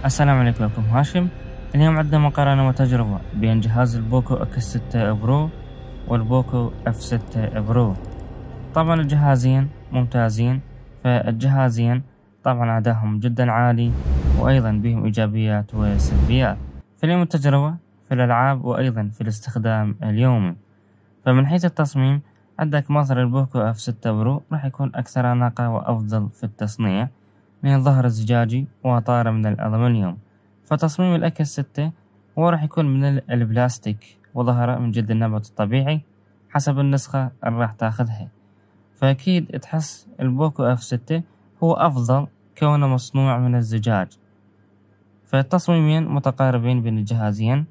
السلام عليكم لكم هاشم اليوم عندنا مقارنة وتجربة بين جهاز البوكو اكس ستة برو والبوكو اف ستة برو طبعا الجهازين ممتازين فالجهازين طبعا أداهم جدا عالي وأيضا بهم إيجابيات وسلبيات فاليوم التجربة في الألعاب وأيضا في الاستخدام اليومي فمن حيث التصميم عندك مظهر البوكو اف ستة برو راح يكون أكثر أناقة وأفضل في التصنيع من الظهر الزجاجي وأطار من الألمنيوم فتصميم الأكل ستة هو راح يكون من البلاستيك وظهره من جلد النبات الطبيعي حسب النسخة اللي راح تاخذها فأكيد تحس البوكو اف ستة هو أفضل كونه مصنوع من الزجاج فالتصميمين متقاربين بين الجهازين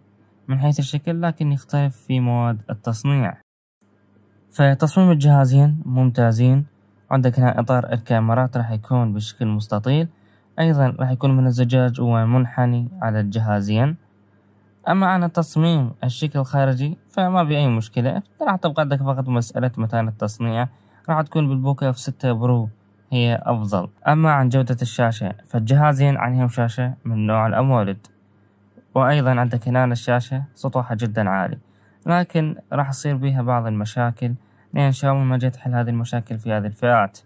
من حيث الشكل لكن يختلف في مواد التصنيع فتصميم الجهازين ممتازين عندك هنا إطار الكاميرات راح يكون بشكل مستطيل أيضا راح يكون من الزجاج ومنحني على الجهازين أما عن التصميم الشكل الخارجي فما في أي مشكلة راح تبقى عندك فقط مسألة متانة التصنيع راح تكون بالبوكا في 6 برو هي أفضل أما عن جودة الشاشة فالجهازين عليهم شاشة من نوع الأمولد وأيضا عندك هنا الشاشة سطوحها جدا عالي لكن راح يصير بها بعض المشاكل لأن شاومي ما جت حل هذه المشاكل في هذه الفئات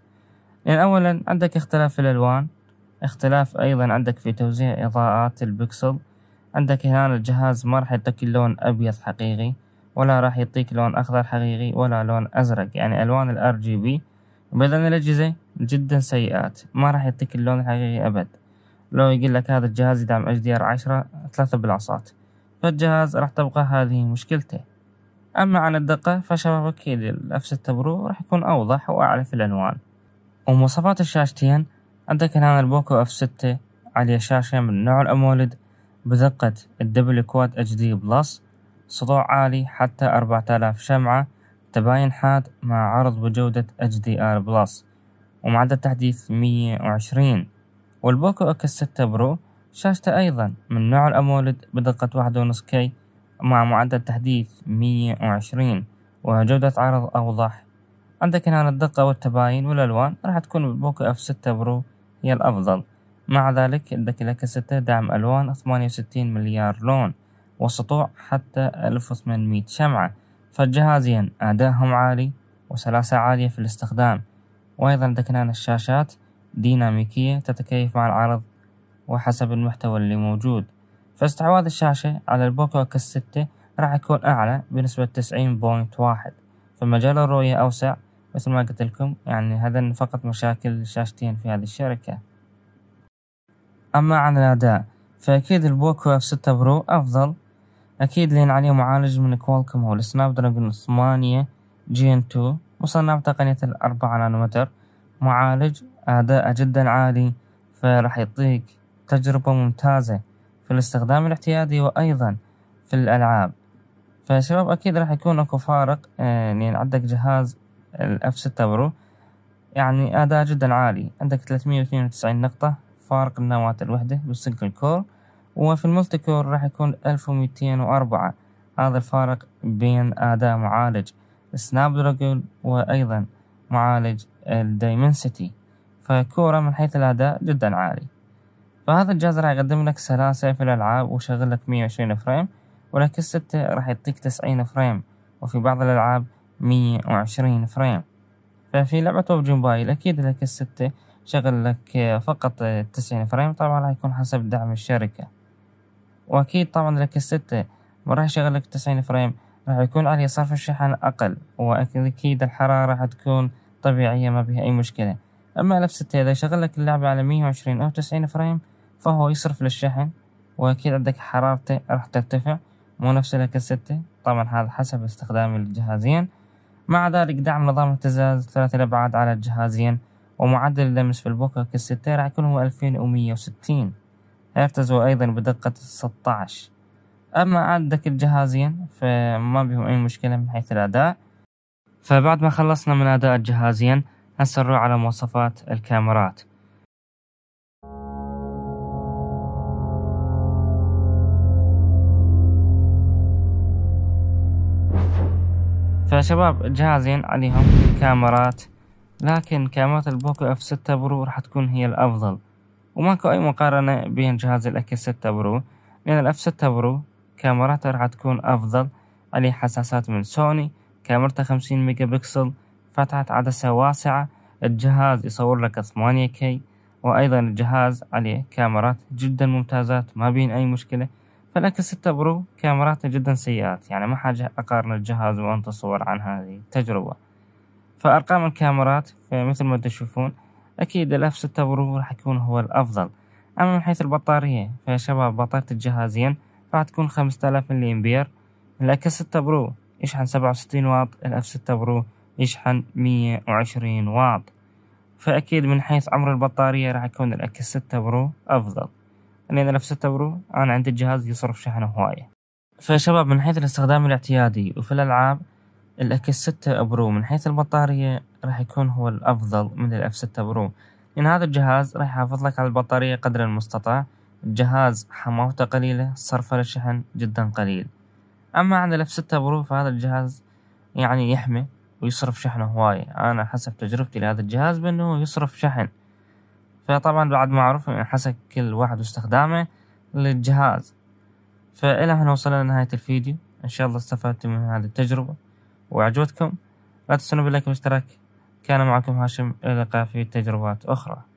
لأن أولا عندك اختلاف في الألوان اختلاف أيضا عندك في توزيع إضاءات البكسل عندك هنا الجهاز ما راح يعطيك اللون أبيض حقيقي ولا راح يعطيك لون أخضر حقيقي ولا لون أزرق يعني ألوان الار جي بي بدل الأجهزة جدا سيئات ما راح يعطيك اللون الحقيقي أبد لو يقول لك هذا الجهاز يدعم HDR عشرة ثلاثة بلاصات فالجهاز راح تبقى هذه مشكلته أما عن الدقة فشبكي للأف التبرو برو راح يكون أوضح وأعلى في الألوان ومواصفات الشاشتين عندك هنا البوكو اف 6 عليه شاشة من نوع الأمولد بدقة الدبل كواد اتش دي بلس سطوع عالي حتى 4000 شمعة تباين حاد مع عرض بجودة اتش دي ار بلس ومعدل تحديث 120 والبوكو اكس 6 برو شاشته أيضا من نوع الأمولد بدقة 1.5 كي مع معدل تحديث 120 وجودة عرض أوضح عندك هنا الدقة والتباين والألوان راح تكون بوكو اف 6 برو هي الأفضل مع ذلك لك 6 دعم ألوان 68 مليار لون وسطوع حتى 1800 شمعة فالجهازين أدائهم عالي وسلاسة عالية في الاستخدام وأيضا عندك هنا الشاشات ديناميكية تتكيف مع العرض وحسب المحتوى اللي موجود فاستحواذ الشاشة على اكس ستة راح يكون أعلى بنسبة تسعين بوينت واحد فمجال الرؤية أوسع مثل ما قلت لكم يعني هذا فقط مشاكل الشاشتين في هذه الشركة أما عن الأداء فأكيد البوكو اف 6 برو أفضل أكيد لأن عليه معالج من كوالكم هو السناب دراجون 8 جين 2 مصنع بتقنية الأربعة نانومتر معالج أداء جدا عالي فراح يعطيك تجربة ممتازة في الاستخدام الاعتيادي وأيضا في الألعاب فشباب أكيد راح يكون أكو فارق آه، يعني عندك جهاز الأف ستة برو يعني أداء جدا عالي عندك ثلاثمية واثنين وتسعين نقطة فارق النواة الوحدة بالسنجل كور وفي الملتي كور راح يكون ألف وميتين وأربعة هذا الفارق بين أداء معالج سناب دراجون وأيضا معالج الدايمنسيتي فكورة من حيث الأداء جدا عالي فهذا الجهاز راح يقدم لك سلاسة في الألعاب وشغل لك 120 فريم ولكن الستة راح يعطيك 90 فريم وفي بعض الألعاب 120 فريم ففي لعبة ببجي موبايل أكيد لك الستة شغل لك فقط 90 فريم طبعا راح يكون حسب دعم الشركة وأكيد طبعا لك الستة ما راح يشغل لك 90 فريم راح يكون عليه صرف الشحن أقل وأكيد الحرارة راح تكون طبيعية ما بها أي مشكلة أما لبستة إذا شغل لك اللعبة على 120 أو 90 فريم فهو يصرف للشحن وأكيد عندك حرارته راح ترتفع مو نفس لكستة طبعا هذا حسب استخدام الجهازين مع ذلك دعم نظام اهتزاز ثلاثي الأبعاد على الجهازين ومعدل اللمس في البوكا كالستة راح يكون هو ألفين ومية وستين هرتز وأيضا بدقة ستة عشر أما عندك الجهازين فما بهم أي مشكلة من حيث الأداء فبعد ما خلصنا من أداء الجهازين هسه نروح على مواصفات الكاميرات فشباب جاهزين عليهم كاميرات لكن كاميرات البوكو اف 6 برو راح تكون هي الافضل وماكو اي مقارنة بين جهاز الاكس 6 برو لان الاف 6 برو كاميراته راح تكون افضل عليه حساسات من سوني كاميرته 50 ميجا بكسل فتحة عدسة واسعة الجهاز يصور لك 8 كي وأيضا الجهاز عليه كاميرات جدا ممتازات ما بين أي مشكلة فالأكس 6 برو كاميراته جدا سيئات يعني ما حاجة أقارن الجهاز وأنطي صور عن هذه التجربة فأرقام الكاميرات مثل ما تشوفون أكيد الأف 6 برو راح يكون هو الأفضل أما من حيث البطارية فيا شباب بطارية الجهازين راح تكون خمسة آلاف ملي أمبير الأكس 6 برو يشحن سبعة وستين واط الأف 6 برو يشحن مية وعشرين واط فأكيد من حيث عمر البطارية راح يكون الأكس 6 برو أفضل أني إذا نفست برو أنا عندي الجهاز يصرف شحنه هواية فشباب من حيث الاستخدام الاعتيادي وفي الألعاب الأكس 6 برو من حيث البطارية راح يكون هو الأفضل من الأف 6 برو لأن هذا الجهاز راح يحافظ لك على البطارية قدر المستطاع الجهاز حماوته قليلة صرفه للشحن جدا قليل أما عند الأف 6 برو فهذا الجهاز يعني يحمي ويصرف شحنه هواية أنا حسب تجربتي لهذا الجهاز بأنه يصرف شحن فطبعا بعد ما عرفنا حسب كل واحد واستخدامه للجهاز فإلى هنا وصلنا لنهاية الفيديو إن شاء الله استفدتم من هذه التجربة وعجبتكم لا تنسوا باللايك والاشتراك كان معكم هاشم إلى اللقاء في تجربات أخرى